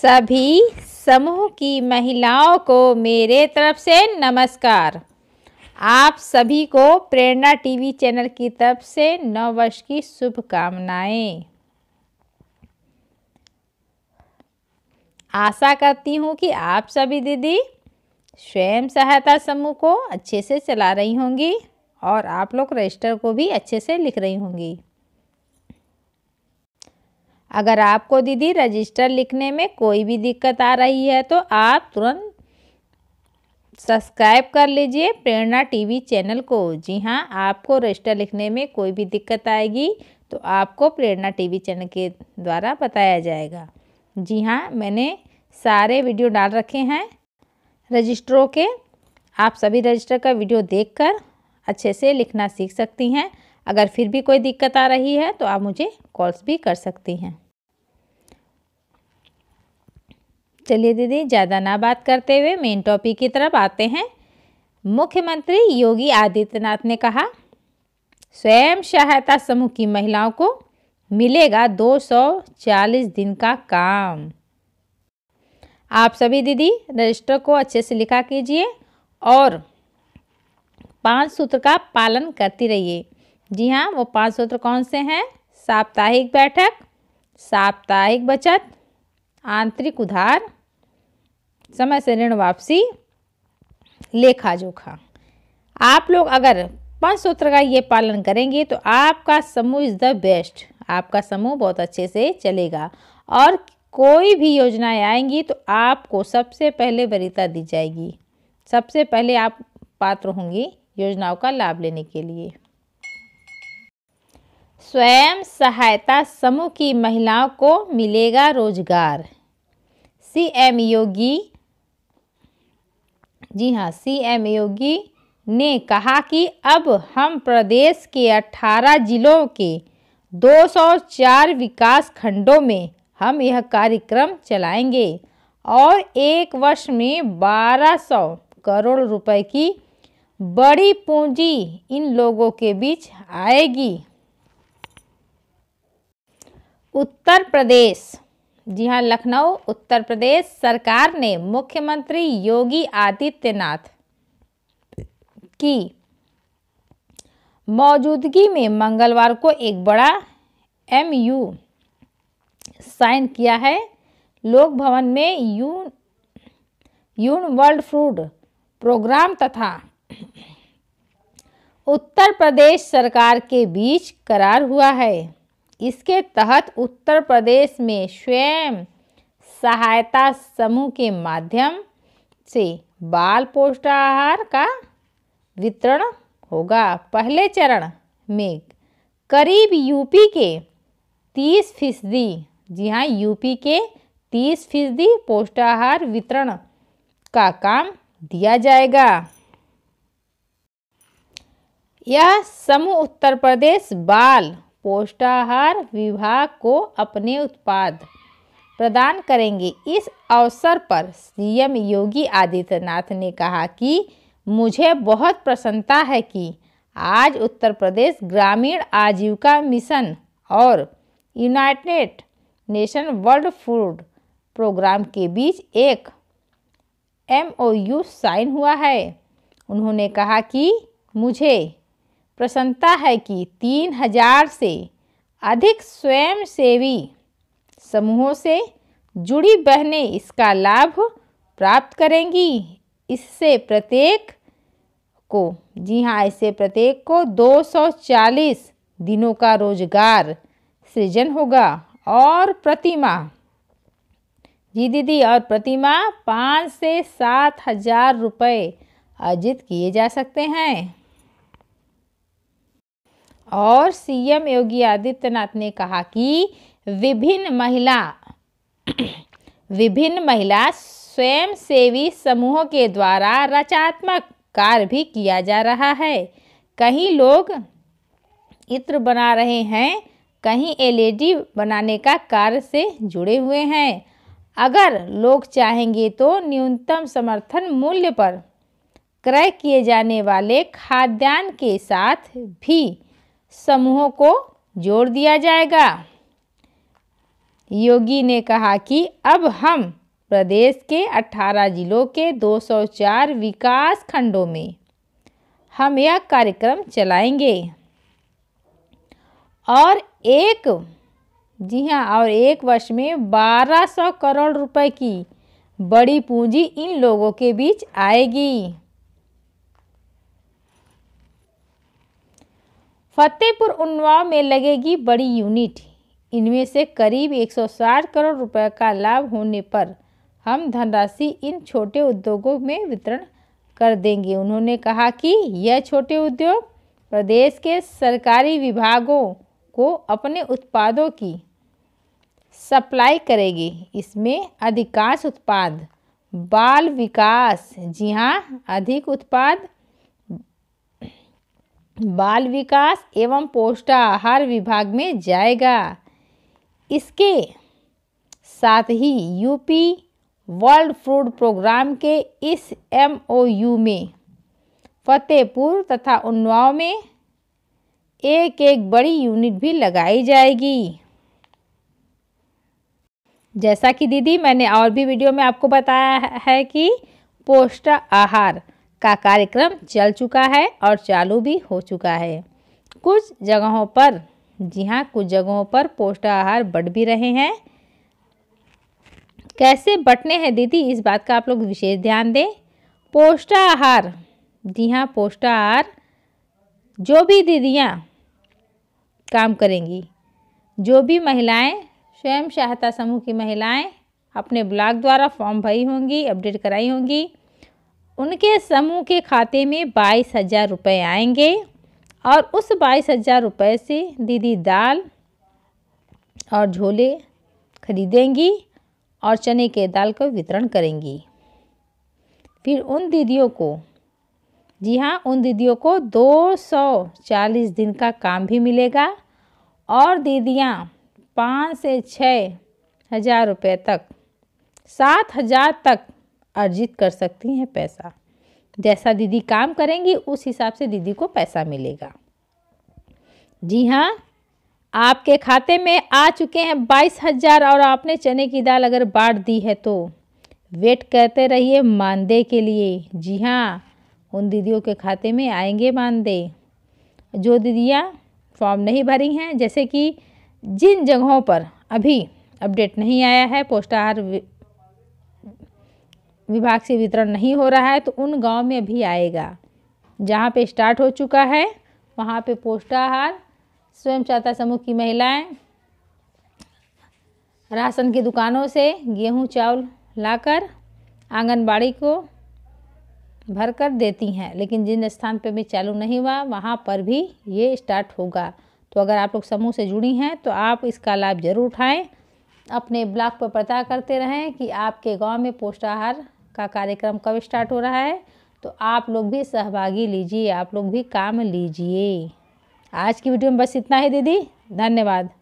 सभी समूह की महिलाओं को मेरे तरफ से नमस्कार आप सभी को प्रेरणा टीवी चैनल की तरफ से नव वर्ष की शुभकामनाएं आशा करती हूँ कि आप सभी दीदी स्वयं सहायता समूह को अच्छे से चला रही होंगी और आप लोग रजिस्टर को भी अच्छे से लिख रही होंगी अगर आपको दीदी रजिस्टर लिखने में कोई भी दिक्कत आ रही है तो आप तुरंत सब्सक्राइब कर लीजिए प्रेरणा टीवी चैनल को जी हाँ आपको रजिस्टर लिखने में कोई भी दिक्कत आएगी तो आपको प्रेरणा टीवी चैनल के द्वारा बताया जाएगा जी हाँ मैंने सारे वीडियो डाल रखे हैं रजिस्टरों के आप सभी रजिस्टर का वीडियो देखकर अच्छे से लिखना सीख सकती हैं अगर फिर भी कोई दिक्कत आ रही है तो आप मुझे कॉल्स भी कर सकती हैं चलिए दीदी ज़्यादा ना बात करते हुए मेन टॉपिक की तरफ आते हैं मुख्यमंत्री योगी आदित्यनाथ ने कहा स्वयं सहायता समूह की महिलाओं को मिलेगा 240 दिन का काम आप सभी दीदी रजिस्टर को अच्छे से लिखा कीजिए और पांच सूत्र का पालन करती रहिए जी हाँ वो पांच सूत्र कौन से हैं साप्ताहिक बैठक साप्ताहिक बचत आंतरिक उधार समय से ऋण वापसी लेखा जोखा आप लोग अगर पांच सूत्र का ये पालन करेंगे तो आपका समूह इज़ द बेस्ट आपका समूह बहुत अच्छे से चलेगा और कोई भी योजनाएं आएंगी तो आपको सबसे पहले वरीता दी जाएगी सबसे पहले आप पात्र होंगी योजनाओं का लाभ लेने के लिए स्वयं सहायता समूह की महिलाओं को मिलेगा रोजगार सी एम योगी जी हाँ सी एम योगी ने कहा कि अब हम प्रदेश के 18 जिलों के 204 विकास खंडों में हम यह कार्यक्रम चलाएंगे और एक वर्ष में 1200 करोड़ रुपए की बड़ी पूंजी इन लोगों के बीच आएगी उत्तर प्रदेश जी हाँ लखनऊ उत्तर प्रदेश सरकार ने मुख्यमंत्री योगी आदित्यनाथ की मौजूदगी में मंगलवार को एक बड़ा एमयू साइन किया है लोक भवन में यून यून वर्ल्ड फूड प्रोग्राम तथा उत्तर प्रदेश सरकार के बीच करार हुआ है इसके तहत उत्तर प्रदेश में स्वयं सहायता समूह के माध्यम से बाल पोष्टाहार का वितरण होगा पहले चरण में करीब यूपी के तीस फीसदी जी हाँ यूपी के तीस फीसदी पोष्टाहार वितरण का काम दिया जाएगा यह समूह उत्तर प्रदेश बाल पोष्टाहार विभाग को अपने उत्पाद प्रदान करेंगे इस अवसर पर सीएम योगी आदित्यनाथ ने कहा कि मुझे बहुत प्रसन्नता है कि आज उत्तर प्रदेश ग्रामीण आजीविका मिशन और United Nation World Food Programme के बीच एक एमओयू साइन हुआ है उन्होंने कहा कि मुझे प्रसन्नता है कि तीन हजार से अधिक स्वयंसेवी समूहों से जुड़ी बहनें इसका लाभ प्राप्त करेंगी इससे प्रत्येक को जी हाँ इससे प्रत्येक को 240 दिनों का रोजगार सृजन होगा और प्रतिमा जी दीदी और प्रतिमा पाँच से सात हजार रुपये अर्जित किए जा सकते हैं और सीएम योगी आदित्यनाथ ने कहा कि विभिन्न महिला विभिन्न महिला स्वयंसेवी समूहों के द्वारा रचात्मक कार्य भी किया जा रहा है कहीं लोग इत्र बना रहे हैं कहीं एलईडी बनाने का कार्य से जुड़े हुए हैं अगर लोग चाहेंगे तो न्यूनतम समर्थन मूल्य पर क्रय किए जाने वाले खाद्यान्न के साथ भी समूहों को जोड़ दिया जाएगा योगी ने कहा कि अब हम प्रदेश के 18 जिलों के 204 विकास खंडों में हम यह कार्यक्रम चलाएंगे और एक जी हाँ और एक वर्ष में 1200 करोड़ रुपए की बड़ी पूंजी इन लोगों के बीच आएगी फतेहपुर उन्नाव में लगेगी बड़ी यूनिट इनमें से करीब 160 करोड़ रुपए का लाभ होने पर हम धनराशि इन छोटे उद्योगों में वितरण कर देंगे उन्होंने कहा कि यह छोटे उद्योग प्रदेश के सरकारी विभागों को अपने उत्पादों की सप्लाई करेगी इसमें अधिकांश उत्पाद बाल विकास जी हाँ अधिक उत्पाद बाल विकास एवं आहार विभाग में जाएगा इसके साथ ही यूपी वर्ल्ड फूड प्रोग्राम के इस एमओयू में फतेहपुर तथा उन्नाव में एक एक बड़ी यूनिट भी लगाई जाएगी जैसा कि दीदी मैंने और भी वीडियो में आपको बताया है कि पोष्टा आहार का कार्यक्रम चल चुका है और चालू भी हो चुका है कुछ जगहों पर जी हाँ कुछ जगहों पर आहार बढ़ भी रहे हैं कैसे बटने हैं दीदी इस बात का आप लोग विशेष ध्यान दें आहार जी हाँ आहार जो भी दीदियाँ काम करेंगी जो भी महिलाएं स्वयं सहायता समूह की महिलाएं अपने ब्लॉग द्वारा फॉर्म भरी होंगी अपडेट कराई होंगी उनके समूह के खाते में बाईस हज़ार रुपये आएंगे और उस बाईस हज़ार रुपये से दीदी दाल और झोले खरीदेंगी और चने के दाल का वितरण करेंगी फिर उन दीदियों को जी हाँ उन दीदियों को 240 दिन का काम भी मिलेगा और दीदियाँ पाँच से छः हज़ार रुपये तक सात हज़ार तक अर्जित कर सकती हैं पैसा जैसा दीदी काम करेंगी उस हिसाब से दीदी को पैसा मिलेगा जी हाँ आपके खाते में आ चुके हैं बाईस हजार और आपने चने की दाल अगर बांट दी है तो वेट करते रहिए मानदेय के लिए जी हाँ उन दीदियों के खाते में आएंगे मानदेय जो दीदियाँ फॉर्म नहीं भरी हैं जैसे कि जिन जगहों पर अभी अपडेट नहीं आया है पोस्टाहार विभाग से वितरण नहीं हो रहा है तो उन गांव में भी आएगा जहाँ पे स्टार्ट हो चुका है वहाँ पे पोष्टाहार स्वयं सहायता समूह की महिलाएं राशन की दुकानों से गेहूं चावल लाकर आंगनबाड़ी को भर कर देती हैं लेकिन जिन स्थान पे भी चालू नहीं हुआ वहाँ पर भी ये स्टार्ट होगा तो अगर आप लोग समूह से जुड़ी हैं तो आप इसका लाभ ज़रूर उठाएँ अपने ब्लॉग पर पता करते रहें कि आपके गांव में आहार का कार्यक्रम कब स्टार्ट हो रहा है तो आप लोग भी सहभागी लीजिए आप लोग भी काम लीजिए आज की वीडियो में बस इतना ही दीदी धन्यवाद